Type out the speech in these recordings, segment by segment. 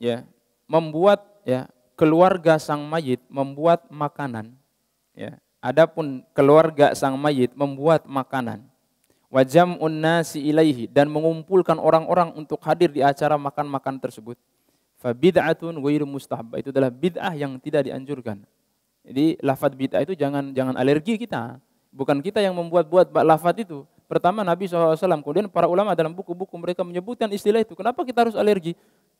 ya membuat ya keluarga sang mayit membuat makanan ya adapun keluarga sang mayit membuat makanan wajam unnasi ilaihi dan mengumpulkan orang-orang untuk hadir di acara makan-makan tersebut fabid'atun ghairu mustahab itu adalah bid'ah yang tidak dianjurkan jadi lafaz bid'ah itu jangan jangan alergi kita bukan kita yang membuat-buat lafaz itu Pertama Nabi SAW, kemudian para ulama dalam buku-buku mereka menyebutkan istilah itu. Kenapa kita harus alergi?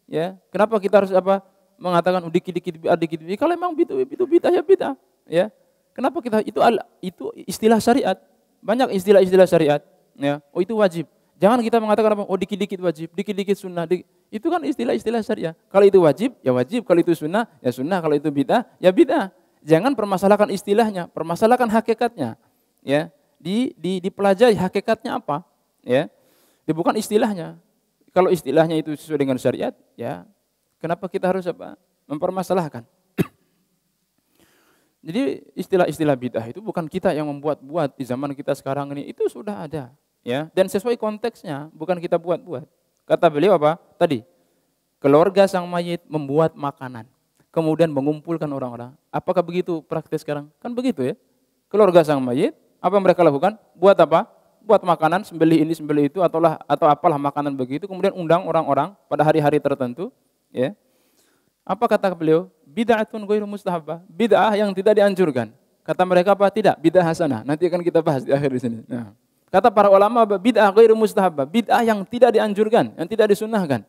Ya, kenapa kita harus apa? Mengatakan oh, dikit-dikit ah, dikit dikit. Kalau memang itu itu bid'ah ya bid'ah, ya. Kenapa kita itu al, itu istilah syariat. Banyak istilah-istilah syariat, ya. Oh itu wajib. Jangan kita mengatakan apa? Oh dikit-dikit wajib, dikit-dikit sunnah. Dikit. itu kan istilah-istilah syariat. Kalau itu wajib, ya wajib. Kalau itu sunnah, ya sunnah. Kalau itu bid'ah, ya bid'ah. Jangan permasalahkan istilahnya, permasalahkan hakikatnya. Ya, di, di dipelajari hakikatnya apa? Ya, bukan istilahnya. Kalau istilahnya itu sesuai dengan syariat, ya kenapa kita harus apa? Mempermasalahkan. Jadi istilah-istilah bid'ah itu bukan kita yang membuat-buat di zaman kita sekarang ini itu sudah ada, ya. Dan sesuai konteksnya, bukan kita buat-buat. Kata beliau apa? Tadi keluarga sang mayit membuat makanan, kemudian mengumpulkan orang-orang. Apakah begitu praktis sekarang? Kan begitu ya. Keluarga sang mayit, apa mereka lakukan? Buat apa? buat makanan sembeli ini sembeli itu ataulah atau apalah makanan begitu kemudian undang orang-orang pada hari-hari tertentu ya apa kata beliau bid'atun ghairu mustahabah bid'ah yang tidak dianjurkan kata mereka apa tidak bid'ah hasanah nanti akan kita bahas di akhir di sini nah kata para ulama bid'ah ghairu mustahabah bid'ah yang tidak dianjurkan yang tidak disunnahkan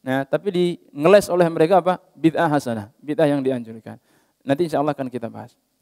nah tapi di ngeles oleh mereka apa bid'ah hasanah bid'ah yang dianjurkan nanti insyaallah akan kita bahas